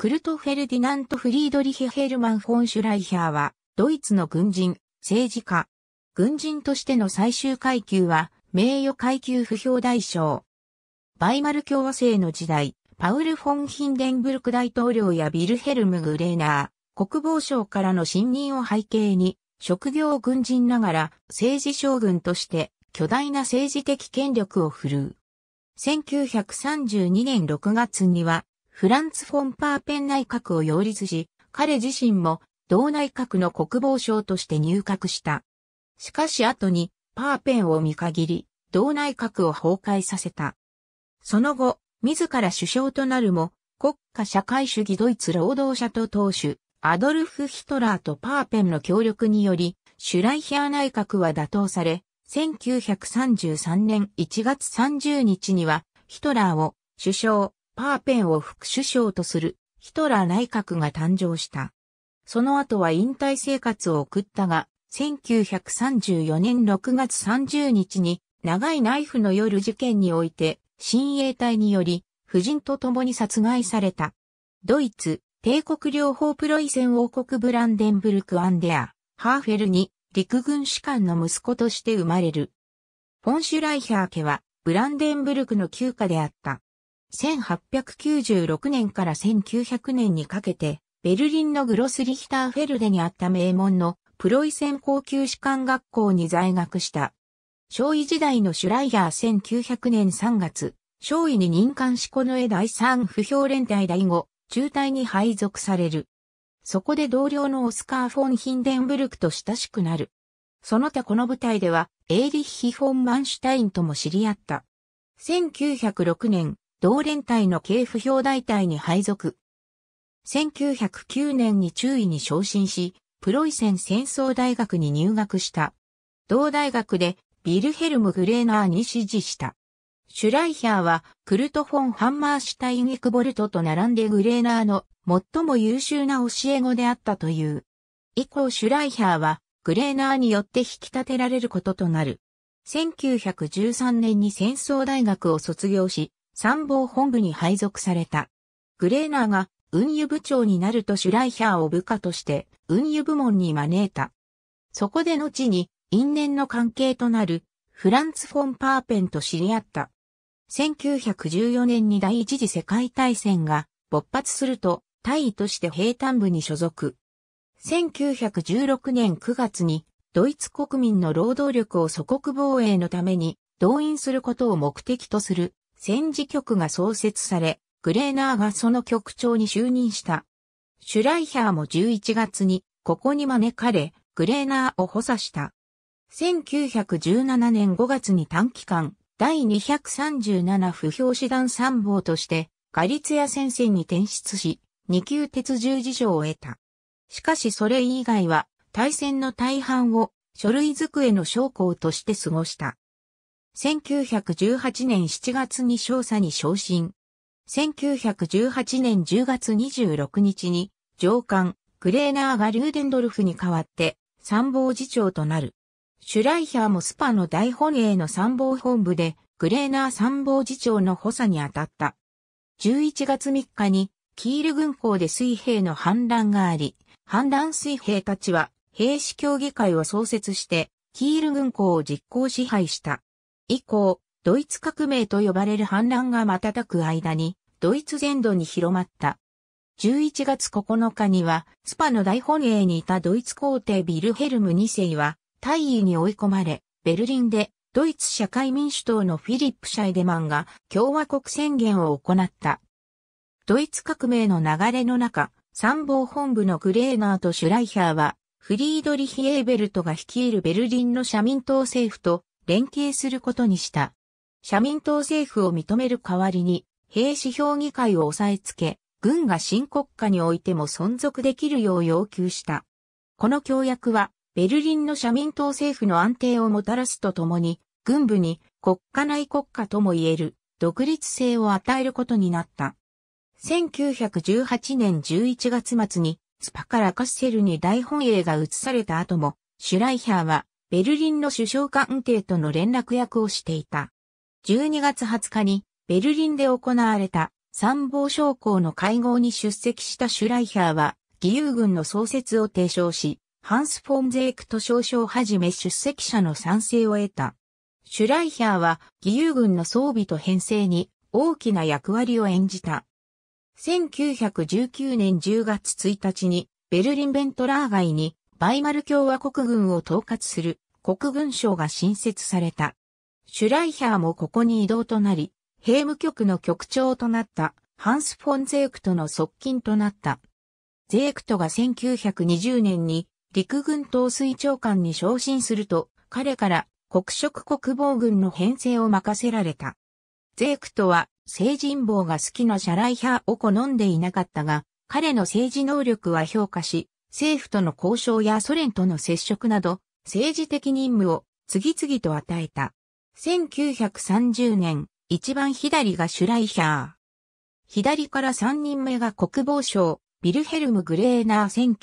クルト・フェルディナント・フリードリヒ・ヘルマン・フォン・シュライヒャーは、ドイツの軍人、政治家。軍人としての最終階級は、名誉階級不評大将。バイマル共和制の時代、パウル・フォン・ヒンデンブルク大統領やビルヘルム・グレーナー、国防省からの信任を背景に、職業軍人ながら政治将軍として巨大な政治的権力を振るう。1932年6月にはフランツ・フォン・パーペン内閣を擁立し、彼自身も同内閣の国防相として入閣した。しかし後にパーペンを見限り、同内閣を崩壊させた。その後、自ら首相となるも、国家社会主義ドイツ労働者と党首、アドルフ・ヒトラーとパーペンの協力により、シュライヒア内閣は打倒され、1933年1月30日には、ヒトラーを首相、パーペンを副首相とするヒトラー内閣が誕生した。その後は引退生活を送ったが、1934年6月30日に長いナイフの夜事件において、親衛隊により、夫人と共に殺害された。ドイツ、帝国両方プロイセン王国ブランデンブルク・アンデア、ハーフェルに陸軍士官の息子として生まれる。フォンシュライヒャー家はブランデンブルクの旧家であった。1896年から1900年にかけて、ベルリンのグロスリヒターフェルデにあった名門のプロイセン高級士官学校に在学した。昭尉時代のシュライヤー1900年3月、昭尉に任官しこの絵第3不評連隊第5、中隊に配属される。そこで同僚のオスカー・フォン・ヒンデンブルクと親しくなる。その他この舞台では、エーリッヒ・フォン・マンシュタインとも知り合った。1906年、同連隊の系府表大隊に配属。1909年に中尉に昇進し、プロイセン戦争大学に入学した。同大学でビルヘルム・グレーナーに指示した。シュライヒャーはクルト・フォン・ハンマーシュタイン・エクボルトと並んでグレーナーの最も優秀な教え子であったという。以降シュライヒャーはグレーナーによって引き立てられることとなる。1913年に戦争大学を卒業し、参謀本部に配属された。グレーナーが運輸部長になるとシュライヒャーを部下として運輸部門に招いた。そこで後に因縁の関係となるフランツ・フォン・パーペンと知り合った。1914年に第一次世界大戦が勃発すると、大尉として兵隊部に所属。1916年9月に、ドイツ国民の労働力を祖国防衛のために動員することを目的とする戦時局が創設され、グレーナーがその局長に就任した。シュライヒャーも11月にここに招かれ、グレーナーを補佐した。1917年5月に短期間、第237不評師団参謀として、ガリツヤ戦線に転出し、二級鉄十字章を得た。しかしそれ以外は、対戦の大半を書類机の将校として過ごした。1918年7月に少佐に昇進。1918年10月26日に上官グレーナーがルーデンドルフに代わって参謀次長となる。シュライヒャーもスパの大本営の参謀本部でグレーナー参謀次長の補佐に当たった。11月3日にキール軍港で水兵の反乱があり、反乱水兵たちは兵士協議会を創設してキール軍港を実行支配した。以降、ドイツ革命と呼ばれる反乱が瞬く間に、ドイツ全土に広まった。11月9日には、スパの大本営にいたドイツ皇帝ビルヘルム2世は、大尉に追い込まれ、ベルリンで、ドイツ社会民主党のフィリップ・シャイデマンが共和国宣言を行った。ドイツ革命の流れの中、参謀本部のグレーナーとシュライヒャーは、フリードリヒ・エーベルトが率いるベルリンの社民党政府と連携することにした。社民党政府を認める代わりに、兵士評議会を押さえつけ、軍が新国家においても存続できるよう要求した。この協約は、ベルリンの社民党政府の安定をもたらすとともに、軍部に国家内国家とも言える独立性を与えることになった。1918年11月末に、スパからカッセルに大本営が移された後も、シュライヒャーはベルリンの首相官邸との連絡役をしていた。12月20日にベルリンで行われた参謀将校の会合に出席したシュライヒャーは、義勇軍の創設を提唱し、ハンス・フォンゼークと少々はじめ出席者の賛成を得た。シュライヒャーは義勇軍の装備と編成に大きな役割を演じた。1919年10月1日にベルリンベントラー街にバイマル共和国軍を統括する国軍省が新設された。シュライヒャーもここに移動となり、兵務局の局長となったハンス・フォン・ゼークトの側近となった。ゼークトが1920年に陸軍統帥長官に昇進すると、彼から国色国防軍の編成を任せられた。ゼークトは成人坊が好きなシャライヒャーを好んでいなかったが、彼の政治能力は評価し、政府との交渉やソ連との接触など、政治的任務を次々と与えた。1930年、一番左がシュライヒャー。左から三人目が国防省、ビルヘルム・グレーナー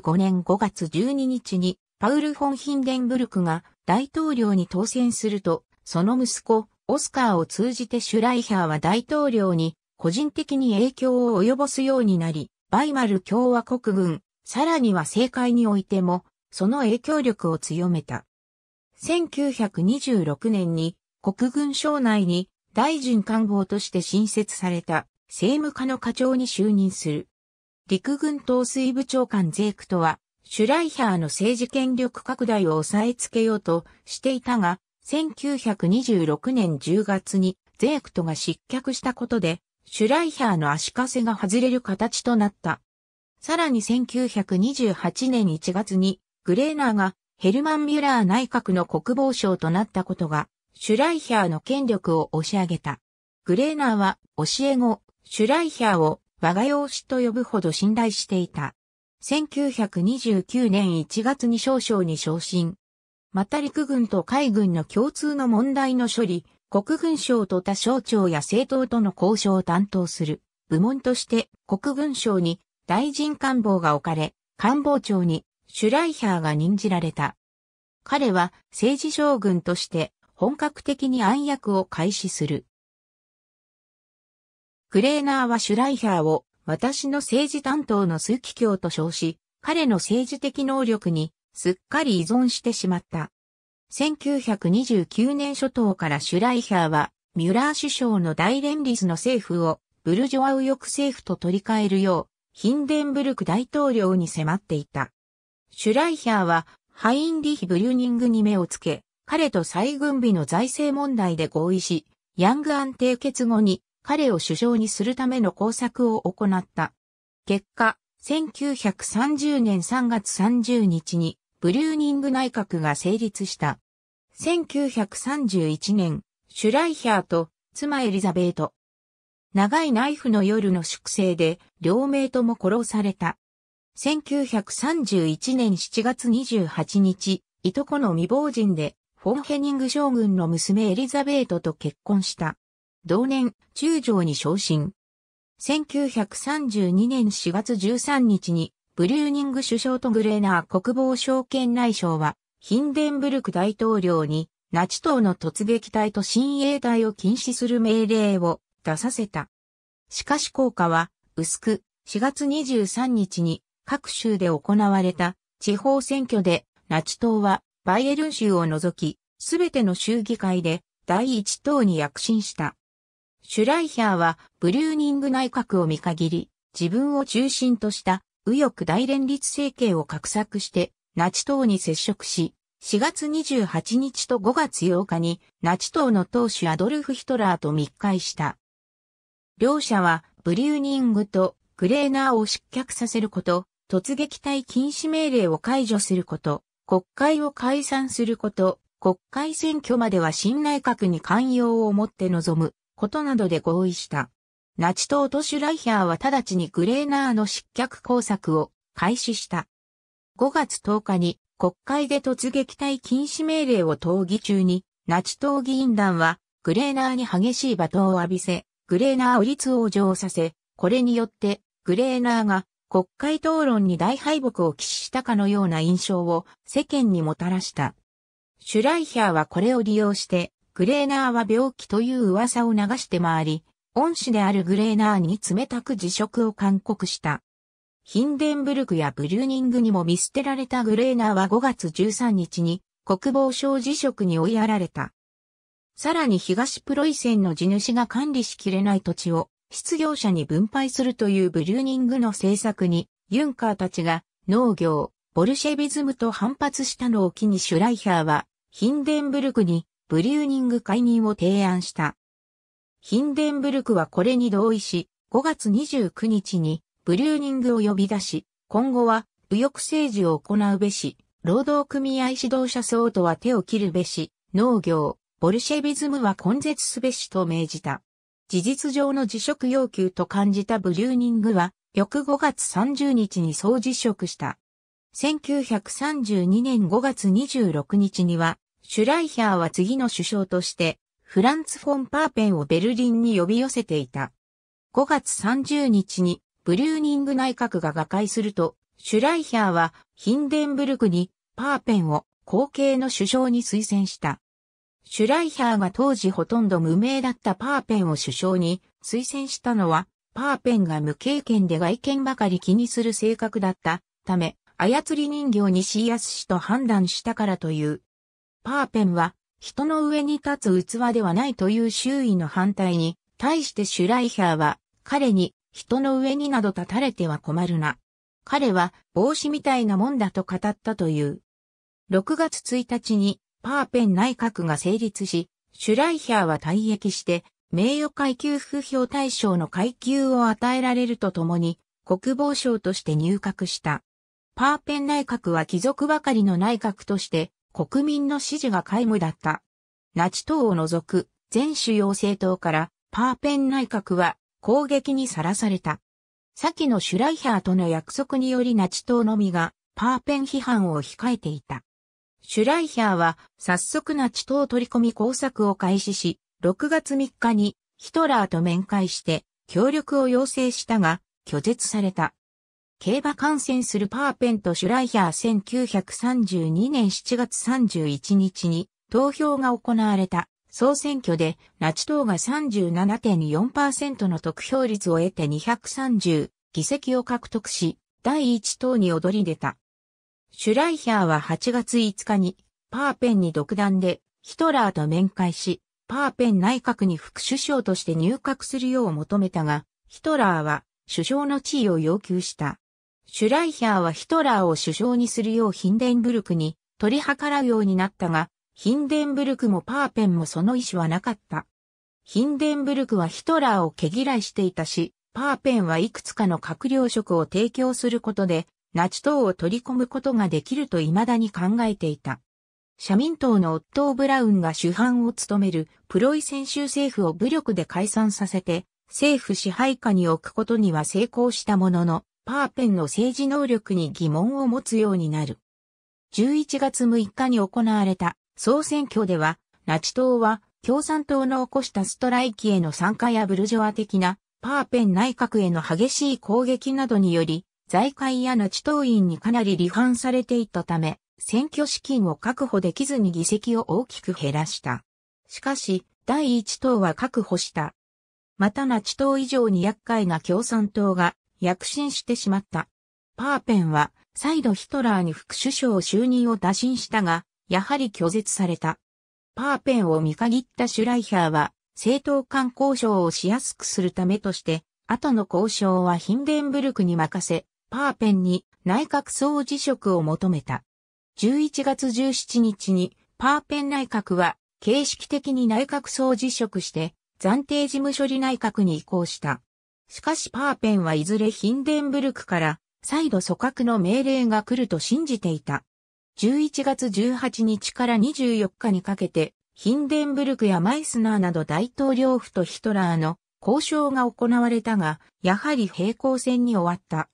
1925年5月12日に、パウル・フォン・ヒンデンブルクが大統領に当選すると、その息子、オスカーを通じてシュライヒャーは大統領に個人的に影響を及ぼすようになり、バイマル共和国軍さらには政界においても、その影響力を強めた。1926年に国軍省内に大臣官房として新設された政務課の課長に就任する。陸軍統帥部長官ゼークとは、シュライヒャーの政治権力拡大を抑えつけようとしていたが、1926年10月にゼークトが失脚したことで、シュライヒャーの足かせが外れる形となった。さらに1928年1月にグレーナーがヘルマン・ミュラー内閣の国防相となったことが、シュライヒャーの権力を押し上げた。グレーナーは教え子、シュライヒャーを我が養子と呼ぶほど信頼していた。1929年1月に少将に昇進。また陸軍と海軍の共通の問題の処理、国軍省と他省庁や政党との交渉を担当する部門として国軍省に大臣官房が置かれ、官房長にシュライヒャーが任じられた。彼は政治将軍として本格的に暗躍を開始する。クレーナーはシュライヒャーを私の政治担当の枢機卿と称し、彼の政治的能力にすっかり依存してしまった。1929年初頭からシュライヒャーはミュラー首相の大連立の政府をブルジョア右翼政府と取り替えるよう、ヒンデンブルク大統領に迫っていた。シュライヒャーはハインリヒ・ブリューニングに目をつけ、彼と再軍備の財政問題で合意し、ヤング安定結後に彼を首相にするための工作を行った。結果、1930年3月30日にブリューニング内閣が成立した。1931年、シュライヒャーと妻エリザベート、長いナイフの夜の粛清で、両名とも殺された。1931年7月28日、いとこの未亡人で、フォンヘニング将軍の娘エリザベートと結婚した。同年、中将に昇進。1932年4月13日に、ブリューニング首相とグレーナー国防省圏内相は、ヒンデンブルク大統領に、ナチ党の突撃隊と親衛隊を禁止する命令を出させた。しかし効果は、薄く、4月23日に各州で行われた地方選挙で、ナチ党はバイエルン州を除き、すべての州議会で第一党に躍進した。シュライヒャーはブリューニング内閣を見限り、自分を中心とした右翼大連立政権を画策して、ナチ党に接触し、4月28日と5月8日にナチ党の党首アドルフ・ヒトラーと密会した。両者はブリューニングとグレーナーを失脚させること、突撃隊禁止命令を解除すること、国会を解散すること、国会選挙までは新内閣に寛容をもって臨むことなどで合意した。ナチ党とシュライヒャーは直ちにグレーナーの失脚工作を開始した。5月10日に国会で突撃隊禁止命令を討議中に、ナチ党議員団はグレーナーに激しい罵倒を浴びせ、グレーナーを立往生させ、これによって、グレーナーが国会討論に大敗北を喫したかのような印象を世間にもたらした。シュライヒャーはこれを利用して、グレーナーは病気という噂を流して回り、恩師であるグレーナーに冷たく辞職を勧告した。ヒンデンブルクやブリューニングにも見捨てられたグレーナーは5月13日に国防省辞職に追いやられた。さらに東プロイセンの地主が管理しきれない土地を失業者に分配するというブリューニングの政策に、ユンカーたちが農業、ボルシェビズムと反発したのを機にシュライヒャーは、ヒンデンブルクにブリューニング解任を提案した。ヒンデンブルクはこれに同意し、5月29日にブリューニングを呼び出し、今後は右翼政治を行うべし、労働組合指導者層とは手を切るべし、農業、ボルシェビズムは根絶すべしと命じた。事実上の辞職要求と感じたブリューニングは、翌5月30日に総辞職した。1932年5月26日には、シュライヒャーは次の首相として、フランツ・フォン・パーペンをベルリンに呼び寄せていた。5月30日に、ブリューニング内閣が瓦解すると、シュライヒャーはヒンデンブルクにパーペンを後継の首相に推薦した。シュライヒャーが当時ほとんど無名だったパーペンを首相に推薦したのは、パーペンが無経験で外見ばかり気にする性格だったため、操り人形にしやすしと判断したからという。パーペンは、人の上に立つ器ではないという周囲の反対に、対してシュライヒャーは、彼に、人の上になど立たれては困るな。彼は、帽子みたいなもんだと語ったという。6月1日に、パーペン内閣が成立し、シュライヒャーは退役して、名誉階級不評対象の階級を与えられるとともに、国防省として入閣した。パーペン内閣は貴族ばかりの内閣として、国民の支持が皆無だった。ナチ党を除く全主要政党からパーペン内閣は攻撃にさらされた。先のシュライヒャーとの約束によりナチ党のみがパーペン批判を控えていた。シュライヒャーは早速ナチ党取り込み工作を開始し、6月3日にヒトラーと面会して協力を要請したが拒絶された。競馬観戦するパーペンとシュライヒャー1932年7月31日に投票が行われた総選挙でナチ党が37.4%の得票率を得て230議席を獲得し、第1党に躍り出た。シュライヒャーは8月5日に、パーペンに独断で、ヒトラーと面会し、パーペン内閣に副首相として入閣するよう求めたが、ヒトラーは首相の地位を要求した。シュライヒャーはヒトラーを首相にするようヒンデンブルクに取り計らうようになったが、ヒンデンブルクもパーペンもその意思はなかった。ヒンデンブルクはヒトラーを毛嫌いしていたし、パーペンはいくつかの閣僚職を提供することで、ナチ党を取り込むことができると未だに考えていた。社民党のオットー・ブラウンが主犯を務めるプロイセン州政府を武力で解散させて政府支配下に置くことには成功したものの、パーペンの政治能力に疑問を持つようになる。11月6日に行われた総選挙では、ナチ党は共産党の起こしたストライキへの参加やブルジョア的なパーペン内閣への激しい攻撃などにより財界やナチ党員にかなり離反されていたため、選挙資金を確保できずに議席を大きく減らした。しかし、第一党は確保した。またナチ党以上に厄介な共産党が躍進してしまった。パーペンは再度ヒトラーに副首相就任を打診したが、やはり拒絶された。パーペンを見限ったシュライヒャーは、政党間交渉をしやすくするためとして、後の交渉はヒンデンブルクに任せ、パーペンに内閣総辞職を求めた。11月17日にパーペン内閣は形式的に内閣総辞職して暫定事務処理内閣に移行した。しかしパーペンはいずれヒンデンブルクから再度組閣の命令が来ると信じていた。11月18日から24日にかけてヒンデンブルクやマイスナーなど大統領府とヒトラーの交渉が行われたが、やはり平行線に終わった。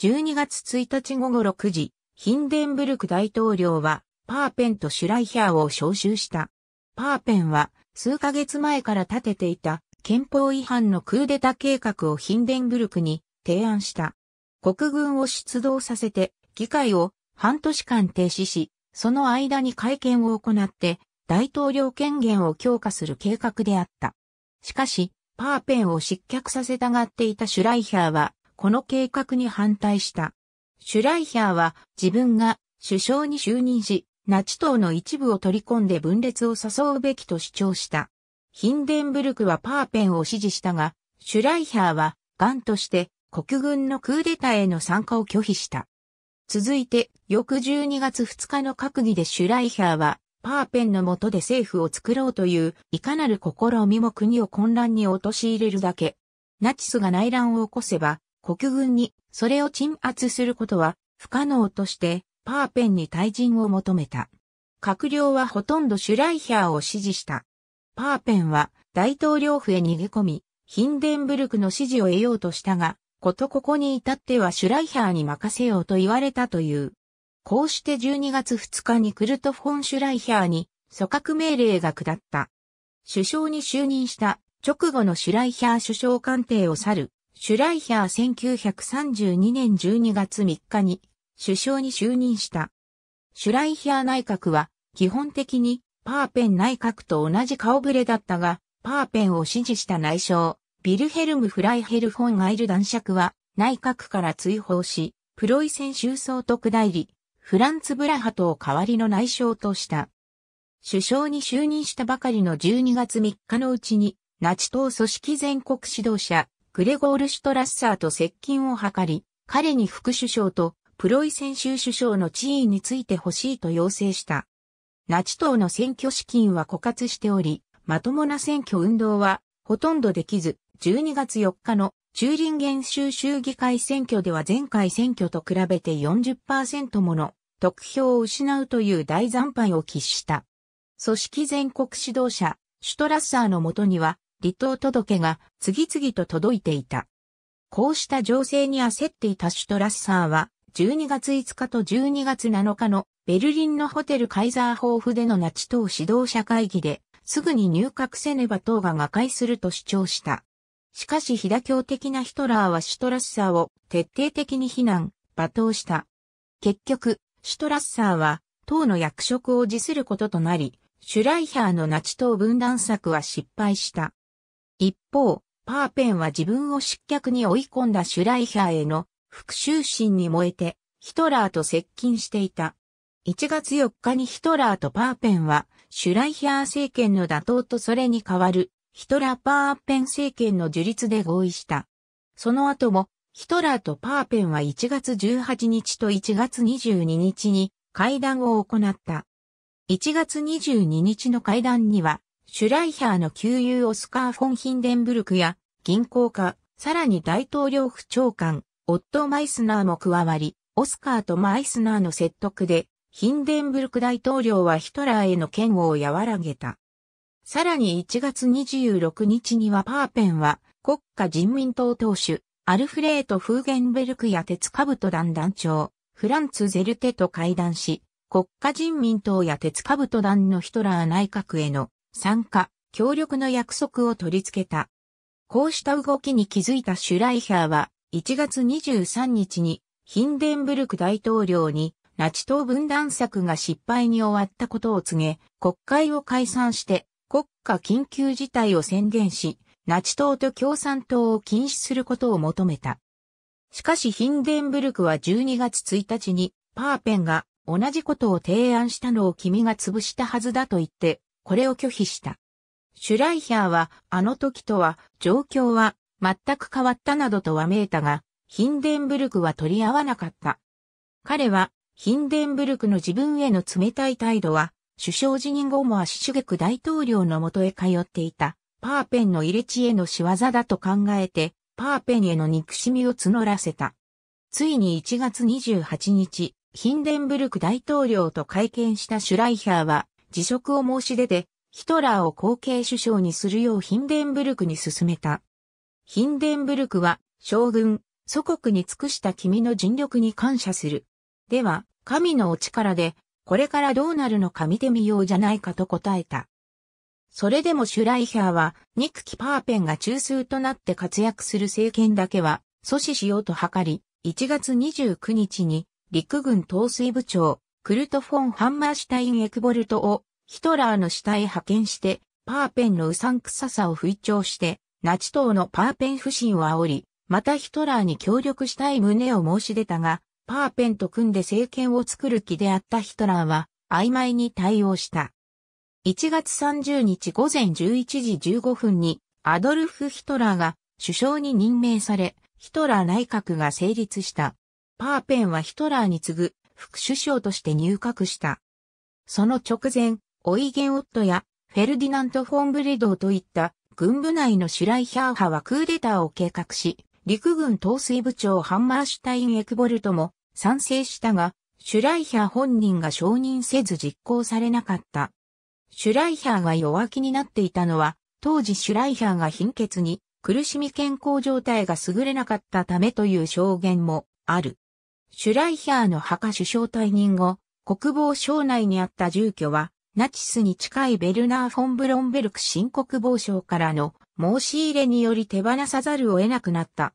12月1日午後6時、ヒンデンブルク大統領は、パーペンとシュライヒャーを招集した。パーペンは、数ヶ月前から立てていた、憲法違反のクーデタ計画をヒンデンブルクに提案した。国軍を出動させて、議会を半年間停止し、その間に会見を行って、大統領権限を強化する計画であった。しかし、パーペンを失脚させたがっていたシュライヒャーは、この計画に反対した。シュライヒャーは自分が首相に就任し、ナチ党の一部を取り込んで分裂を誘うべきと主張した。ヒンデンブルクはパーペンを支持したが、シュライヒャーは、ガンとして国軍のクーデターへの参加を拒否した。続いて、翌12月2日の閣議でシュライヒャーは、パーペンの下で政府を作ろうという、いかなる試みも国を混乱に陥れるだけ。ナチスが内乱を起こせば、国軍にそれを鎮圧することは不可能としてパーペンに退陣を求めた。閣僚はほとんどシュライヒャーを支持した。パーペンは大統領府へ逃げ込み、ヒンデンブルクの支持を得ようとしたが、ことここに至ってはシュライヒャーに任せようと言われたという。こうして12月2日にクルト・フォン・シュライヒャーに組閣命令が下った。首相に就任した直後のシュライヒャー首相官邸を去るシュライヒャー1932年12月3日に首相に就任した。シュライヒャー内閣は基本的にパーペン内閣と同じ顔ぶれだったが、パーペンを支持した内相、ビルヘルム・フライヘルフォン・アイル男爵は内閣から追放し、プロイセン州総督代理、フランツ・ブラハトを代わりの内相とした。首相に就任したばかりの12月3日のうちに、ナチ党組織全国指導者、グレゴール・シュトラッサーと接近を図り、彼に副首相とプロイセン州首相の地位について欲しいと要請した。ナチ党の選挙資金は枯渇しており、まともな選挙運動はほとんどできず、12月4日のチューリンゲン州州議会選挙では前回選挙と比べて40%もの得票を失うという大惨敗を喫した。組織全国指導者、シュトラッサーのもとには離党届が次々と届いていた。こうした情勢に焦っていたシュトラッサーは、12月5日と12月7日のベルリンのホテルカイザーホーフでのナチ党指導者会議で、すぐに入閣せねば党が瓦解すると主張した。しかし、飛騨教的なヒトラーはシュトラッサーを徹底的に非難、罵倒した。結局、シュトラッサーは党の役職を辞することとなり、シュライヒャーのナチ党分断策は失敗した。一方、パーペンは自分を失脚に追い込んだシュライヒャーへの復讐心に燃えて、ヒトラーと接近していた。1月4日にヒトラーとパーペンは、シュライヒャー政権の打倒とそれに代わる、ヒトラー・パーペン政権の樹立で合意した。その後も、ヒトラーとパーペンは1月18日と1月22日に会談を行った。1月22日の会談には、シュライヒャーの旧友オスカー・フォン・ヒンデンブルクや銀行家、さらに大統領府長官、オットマイスナーも加わり、オスカーとマイスナーの説得で、ヒンデンブルク大統領はヒトラーへの嫌悪を和らげた。さらに1月26日にはパーペンは国家人民党党首、アルフレート・フーゲンベルクや鉄兜団団長、フランツ・ゼルテと会談し、国家人民党や鉄兜団のヒトラー内閣への参加、協力の約束を取り付けた。こうした動きに気づいたシュライヒャーは、1月23日にヒンデンブルク大統領にナチ党分断策が失敗に終わったことを告げ、国会を解散して国家緊急事態を宣言し、ナチ党と共産党を禁止することを求めた。しかしヒンデンブルクは12月1日にパーペンが同じことを提案したのを君が潰したはずだと言ってこれを拒否した。シュライヒャーは、あの時とは、状況は、全く変わったなどとわめいたが、ヒンデンブルクは取り合わなかった。彼は、ヒンデンブルクの自分への冷たい態度は、首相辞任後もアシシュゲク大統領のもとへ通っていた、パーペンの入れ知恵の仕業だと考えて、パーペンへの憎しみを募らせた。ついに1月28日、ヒンデンブルク大統領と会見したシュライヒャーは、辞職を申し出て、ヒトラーを後継首相にするようヒンデンブルクに進めた。ヒンデンブルクは、将軍、祖国に尽くした君の尽力に感謝する。では、神のお力で、これからどうなるのか見てみようじゃないかと答えた。それでもシュライヒャーは、ニクキ・パーペンが中枢となって活躍する政権だけは、阻止しようと図り、1月29日に、陸軍統帥部長、クルト・フォン・ハンマーシュタイン・エクボルトをヒトラーの下へ派遣して、パーペンのうさんくささを吹聴して、ナチ党のパーペン不信を煽り、またヒトラーに協力したい旨を申し出たが、パーペンと組んで政権を作る気であったヒトラーは、曖昧に対応した。1月30日午前11時15分に、アドルフ・ヒトラーが首相に任命され、ヒトラー内閣が成立した。パーペンはヒトラーに次ぐ副首相として入閣した。その直前、オイゲン・オットやフェルディナント・フォン・ブレドーといった軍部内のシュライヒャー派はクーデターを計画し、陸軍統帥部長ハンマーシュタイン・エクボルトも賛成したが、シュライヒャー本人が承認せず実行されなかった。シュライヒャーが弱気になっていたのは、当時シュライヒャーが貧血に苦しみ健康状態が優れなかったためという証言もある。シュライヒャーの墓首相退任後、国防省内にあった住居は、ナチスに近いベルナー・フォン・ブロンベルク新国防省からの申し入れにより手放さざるを得なくなった。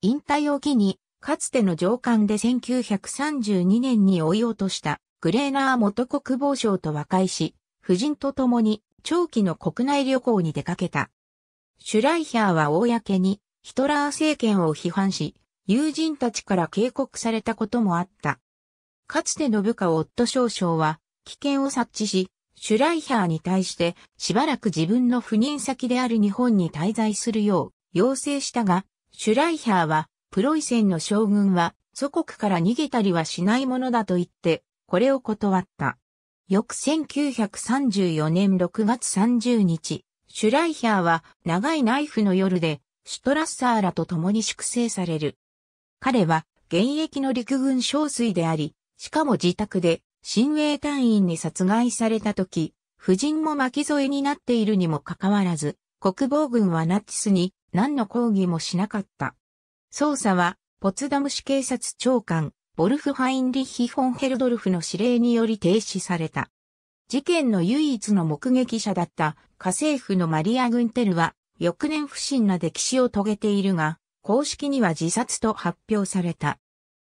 引退を機に、かつての上官で1932年に追い落としたグレーナー元国防省と和解し、夫人と共に長期の国内旅行に出かけた。シュライヒャーは公にヒトラー政権を批判し、友人たちから警告されたこともあった。かつての部下を夫少将は危険を察知し、シュライヒャーに対してしばらく自分の赴任先である日本に滞在するよう要請したが、シュライヒャーはプロイセンの将軍は祖国から逃げたりはしないものだと言って、これを断った。翌1934年6月30日、シュライヒャーは長いナイフの夜でシュトラッサーらと共に粛清される。彼は現役の陸軍少帥であり、しかも自宅で親衛隊員に殺害された時、夫人も巻き添えになっているにもかかわらず、国防軍はナチスに何の抗議もしなかった。捜査は、ポツダム市警察長官、ボルフ・ハインリッヒ・フォン・ヘルドルフの指令により停止された。事件の唯一の目撃者だった家政婦のマリア・グンテルは、翌年不審な歴史を遂げているが、公式には自殺と発表された。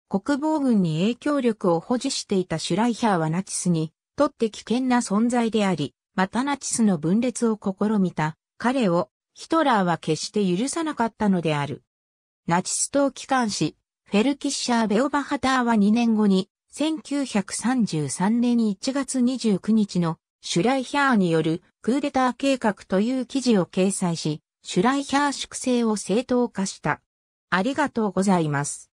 国防軍に影響力を保持していたシュライヒャーはナチスにとって危険な存在であり、またナチスの分裂を試みた彼をヒトラーは決して許さなかったのである。ナチス党機関紙、フェルキッシャー・ベオバハターは2年後に、1933年1月29日のシュライヒャーによるクーデター計画という記事を掲載し、シュライヒャー粛清を正当化した。ありがとうございます。